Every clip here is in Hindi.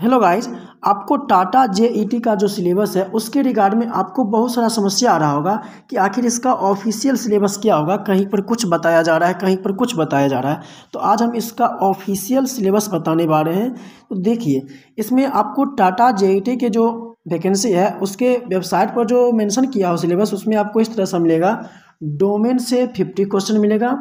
हेलो गाइस आपको टाटा जे e का जो सिलेबस है उसके रिगार्ड में आपको बहुत सारा समस्या आ रहा होगा कि आखिर इसका ऑफिशियल सिलेबस क्या होगा कहीं पर कुछ बताया जा रहा है कहीं पर कुछ बताया जा रहा है तो आज हम इसका ऑफिशियल सिलेबस बताने वाले हैं तो देखिए इसमें आपको टाटा जे e के जो वैकेंसी है उसके वेबसाइट पर जो मैंशन किया हो सिलेबस उसमें आपको इस तरह से मिलेगा डोमेन से फिफ्टी क्वेश्चन मिलेगा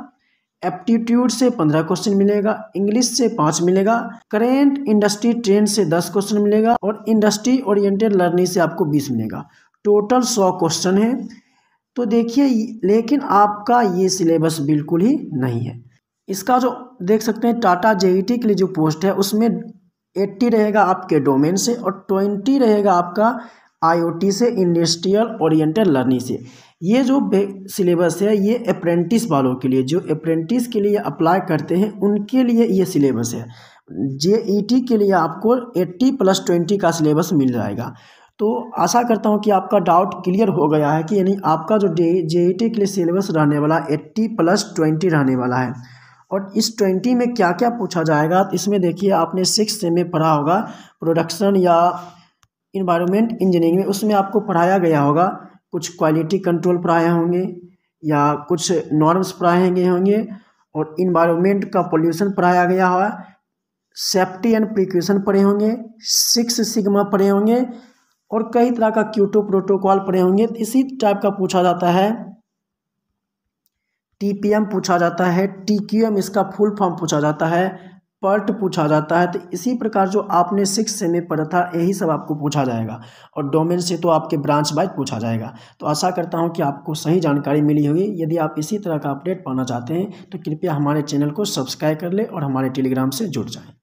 एप्टीट्यूड से पंद्रह क्वेश्चन मिलेगा इंग्लिश से पाँच मिलेगा करेंट इंडस्ट्री ट्रेंड से दस क्वेश्चन मिलेगा और इंडस्ट्री ओरिएंटेड लर्निंग से आपको बीस मिलेगा टोटल सौ क्वेश्चन है तो देखिए लेकिन आपका ये सिलेबस बिल्कुल ही नहीं है इसका जो देख सकते हैं टाटा जे के लिए जो पोस्ट है उसमें एट्टी रहेगा आपके डोमेन से और ट्वेंटी रहेगा आपका आईओटी से इंडस्ट्रियल ओरिएंटेड लर्निंग से ये जो सिलेबस है ये अप्रेंटिस वालों के लिए जो अप्रेंटिस के लिए अप्लाई करते हैं उनके लिए ये सिलेबस है जे के लिए आपको एट्टी प्लस ट्वेंटी का सिलेबस मिल जाएगा तो आशा करता हूँ कि आपका डाउट क्लियर हो गया है कि यानी आपका जो डे जे के लिए सिलेबस रहने वाला एट्टी प्लस ट्वेंटी रहने वाला है और इस ट्वेंटी में क्या क्या पूछा जाएगा इसमें देखिए आपने सिक्स से में पढ़ा होगा प्रोडक्शन या इन्वायरमेंट इंजीनियरिंग में उसमें आपको पढ़ाया गया होगा कुछ क्वालिटी कंट्रोल पढ़ाए होंगे या कुछ नॉर्म्स पढ़ाए गए होंगे और इन्वायरमेंट का पोल्यूशन पढ़ाया गया होगा सेफ्टी एंड प्रिक्यूशन पढ़े होंगे सिक्स सिग्मा पढ़े होंगे और कई तरह का क्यूटो प्रोटोकॉल पढ़े होंगे इसी टाइप का पूछा जाता है टीपीएम पूछा जाता है टीक्यूएम इसका फुल फॉर्म पूछा जाता है पार्ट पूछा जाता है तो इसी प्रकार जो आपने सिक्स से में पढ़ा था यही सब आपको पूछा जाएगा और डोमेन से तो आपके ब्रांच वाइज पूछा जाएगा तो आशा करता हूँ कि आपको सही जानकारी मिली होगी यदि आप इसी तरह का अपडेट पाना चाहते हैं तो कृपया हमारे चैनल को सब्सक्राइब कर लें और हमारे टेलीग्राम से जुड़ जाएँ